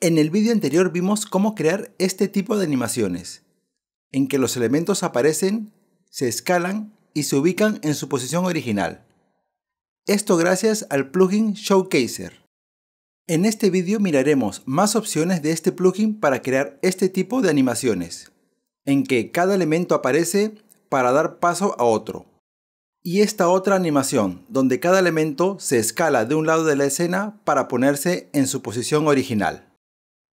En el vídeo anterior vimos cómo crear este tipo de animaciones, en que los elementos aparecen, se escalan y se ubican en su posición original. Esto gracias al plugin Showcaser. En este vídeo miraremos más opciones de este plugin para crear este tipo de animaciones, en que cada elemento aparece para dar paso a otro. Y esta otra animación, donde cada elemento se escala de un lado de la escena para ponerse en su posición original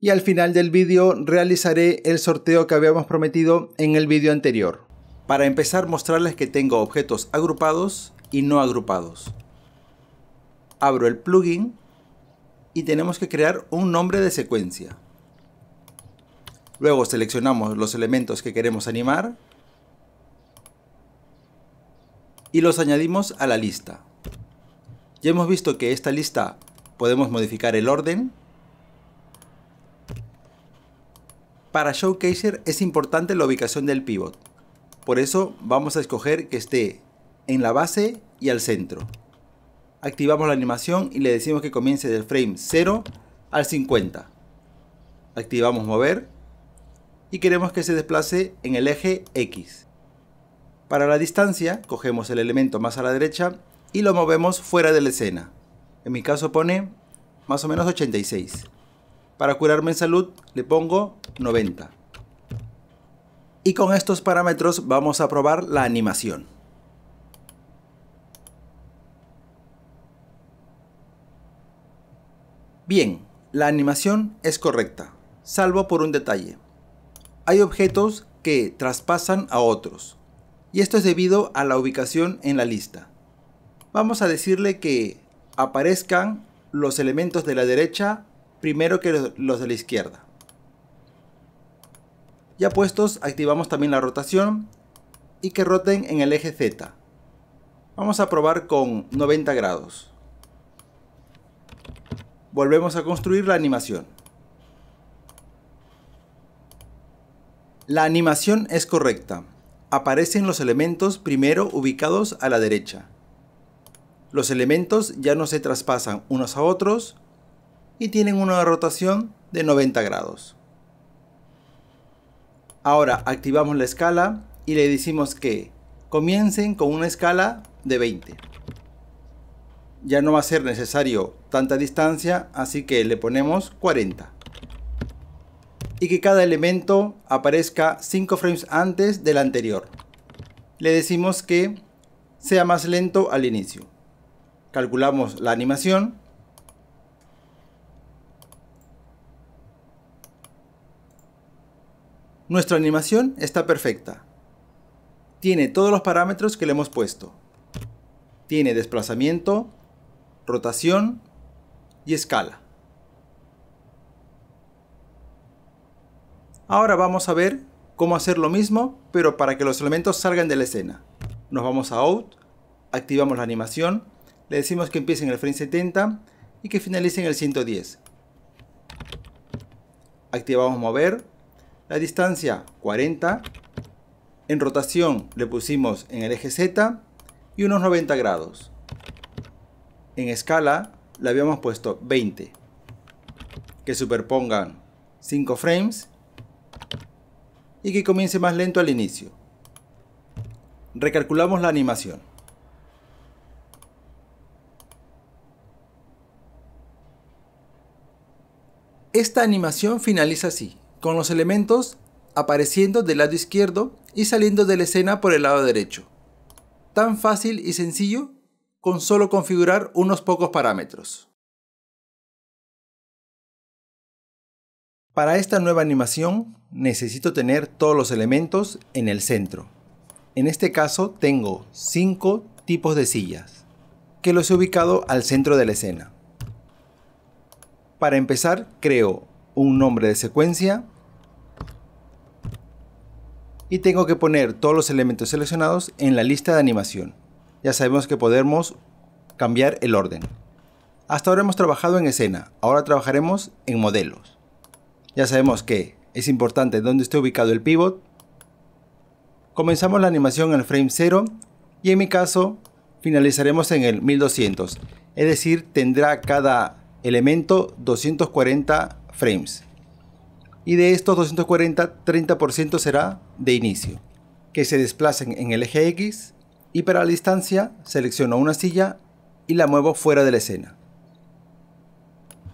y al final del vídeo realizaré el sorteo que habíamos prometido en el vídeo anterior. Para empezar mostrarles que tengo objetos agrupados y no agrupados. Abro el plugin y tenemos que crear un nombre de secuencia. Luego seleccionamos los elementos que queremos animar y los añadimos a la lista. Ya hemos visto que esta lista podemos modificar el orden, Para Showcaser es importante la ubicación del pivot. Por eso vamos a escoger que esté en la base y al centro. Activamos la animación y le decimos que comience del frame 0 al 50. Activamos mover y queremos que se desplace en el eje X. Para la distancia cogemos el elemento más a la derecha y lo movemos fuera de la escena. En mi caso pone más o menos 86. Para curarme en salud le pongo 90. Y con estos parámetros vamos a probar la animación. Bien, la animación es correcta, salvo por un detalle. Hay objetos que traspasan a otros, y esto es debido a la ubicación en la lista. Vamos a decirle que aparezcan los elementos de la derecha primero que los de la izquierda. Ya puestos, activamos también la rotación y que roten en el eje Z. Vamos a probar con 90 grados. Volvemos a construir la animación. La animación es correcta. Aparecen los elementos primero ubicados a la derecha. Los elementos ya no se traspasan unos a otros, y tienen una rotación de 90 grados. Ahora activamos la escala y le decimos que comiencen con una escala de 20. Ya no va a ser necesario tanta distancia, así que le ponemos 40. Y que cada elemento aparezca 5 frames antes del anterior. Le decimos que sea más lento al inicio. Calculamos la animación Nuestra animación está perfecta. Tiene todos los parámetros que le hemos puesto. Tiene desplazamiento, rotación y escala. Ahora vamos a ver cómo hacer lo mismo, pero para que los elementos salgan de la escena. Nos vamos a Out, activamos la animación, le decimos que empiece en el frame 70 y que finalice en el 110. Activamos Mover, la distancia 40. En rotación le pusimos en el eje Z y unos 90 grados. En escala le habíamos puesto 20. Que superpongan 5 frames y que comience más lento al inicio. Recalculamos la animación. Esta animación finaliza así con los elementos apareciendo del lado izquierdo y saliendo de la escena por el lado derecho. Tan fácil y sencillo con solo configurar unos pocos parámetros. Para esta nueva animación necesito tener todos los elementos en el centro. En este caso tengo 5 tipos de sillas, que los he ubicado al centro de la escena. Para empezar creo un nombre de secuencia, y tengo que poner todos los elementos seleccionados en la lista de animación. Ya sabemos que podemos cambiar el orden. Hasta ahora hemos trabajado en escena, ahora trabajaremos en modelos. Ya sabemos que es importante dónde esté ubicado el pivot. Comenzamos la animación en el frame 0 y en mi caso finalizaremos en el 1200, es decir, tendrá cada elemento 240 frames y de estos 240, 30% será de inicio, que se desplacen en el eje X y para la distancia selecciono una silla y la muevo fuera de la escena.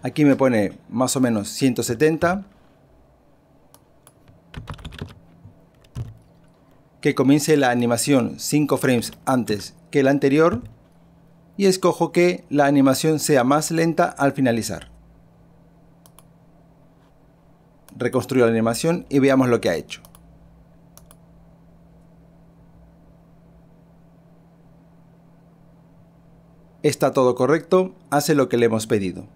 Aquí me pone más o menos 170, que comience la animación 5 frames antes que la anterior y escojo que la animación sea más lenta al finalizar reconstruyo la animación y veamos lo que ha hecho. Está todo correcto, hace lo que le hemos pedido.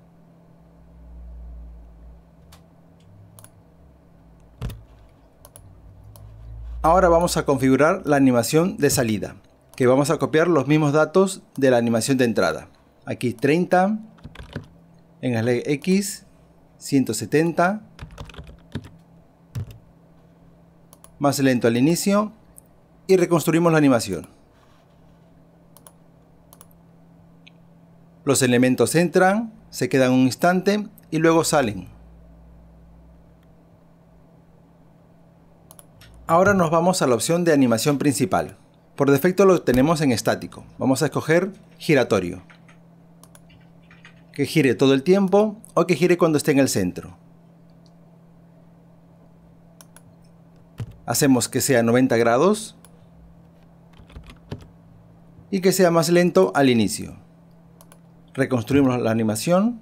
Ahora vamos a configurar la animación de salida, que vamos a copiar los mismos datos de la animación de entrada. Aquí 30, en ley X, 170, más lento al inicio y reconstruimos la animación. Los elementos entran, se quedan un instante y luego salen. Ahora nos vamos a la opción de animación principal. Por defecto lo tenemos en estático. Vamos a escoger giratorio. Que gire todo el tiempo o que gire cuando esté en el centro. Hacemos que sea 90 grados y que sea más lento al inicio. Reconstruimos la animación.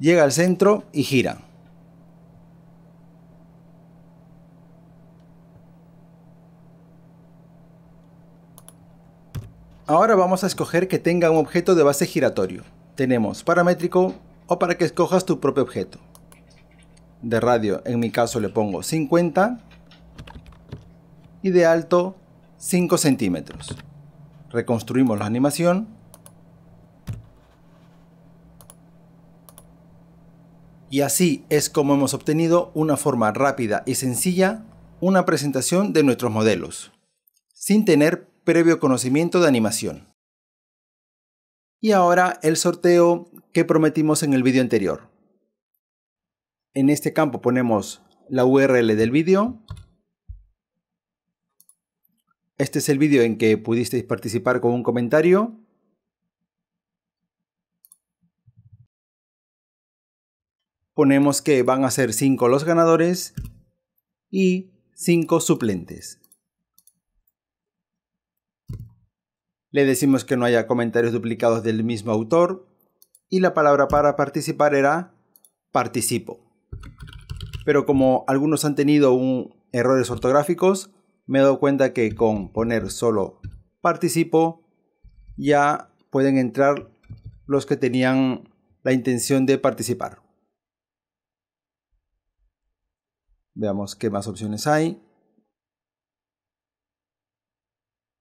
Llega al centro y gira. Ahora vamos a escoger que tenga un objeto de base giratorio. Tenemos paramétrico o para que escojas tu propio objeto de radio, en mi caso le pongo 50 y de alto 5 centímetros. Reconstruimos la animación. Y así es como hemos obtenido una forma rápida y sencilla una presentación de nuestros modelos, sin tener previo conocimiento de animación. Y ahora el sorteo que prometimos en el vídeo anterior en este campo ponemos la URL del vídeo. Este es el vídeo en que pudisteis participar con un comentario. Ponemos que van a ser 5 los ganadores y 5 suplentes. Le decimos que no haya comentarios duplicados del mismo autor y la palabra para participar era participo. Pero como algunos han tenido errores ortográficos, me he dado cuenta que con poner solo participo ya pueden entrar los que tenían la intención de participar. Veamos qué más opciones hay.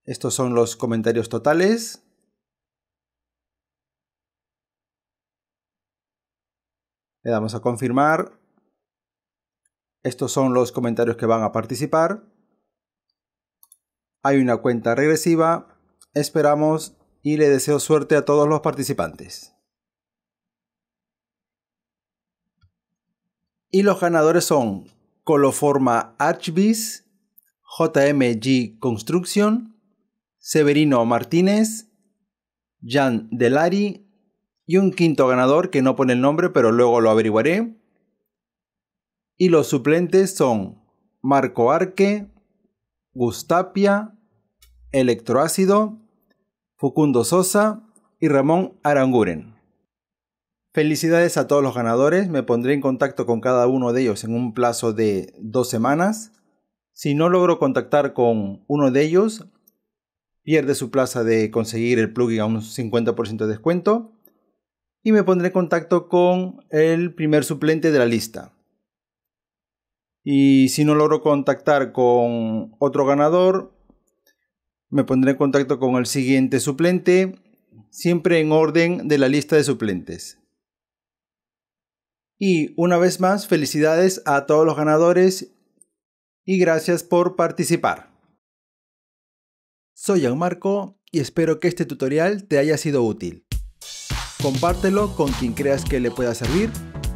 Estos son los comentarios totales. Le damos a confirmar estos son los comentarios que van a participar. Hay una cuenta regresiva. Esperamos y le deseo suerte a todos los participantes. Y los ganadores son Coloforma Archbis, JMG Construction, Severino Martínez, Jan Delari y un quinto ganador que no pone el nombre pero luego lo averiguaré, y los suplentes son Marco Arque, Gustapia, Electroácido, Fucundo Sosa y Ramón Aranguren. Felicidades a todos los ganadores, me pondré en contacto con cada uno de ellos en un plazo de dos semanas. Si no logro contactar con uno de ellos, pierde su plaza de conseguir el plugin a un 50% de descuento y me pondré en contacto con el primer suplente de la lista. Y si no logro contactar con otro ganador, me pondré en contacto con el siguiente suplente, siempre en orden de la lista de suplentes. Y una vez más, felicidades a todos los ganadores y gracias por participar. Soy Marco y espero que este tutorial te haya sido útil. Compártelo con quien creas que le pueda servir.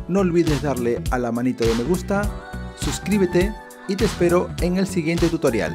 No olvides darle a la manito de me gusta suscríbete y te espero en el siguiente tutorial.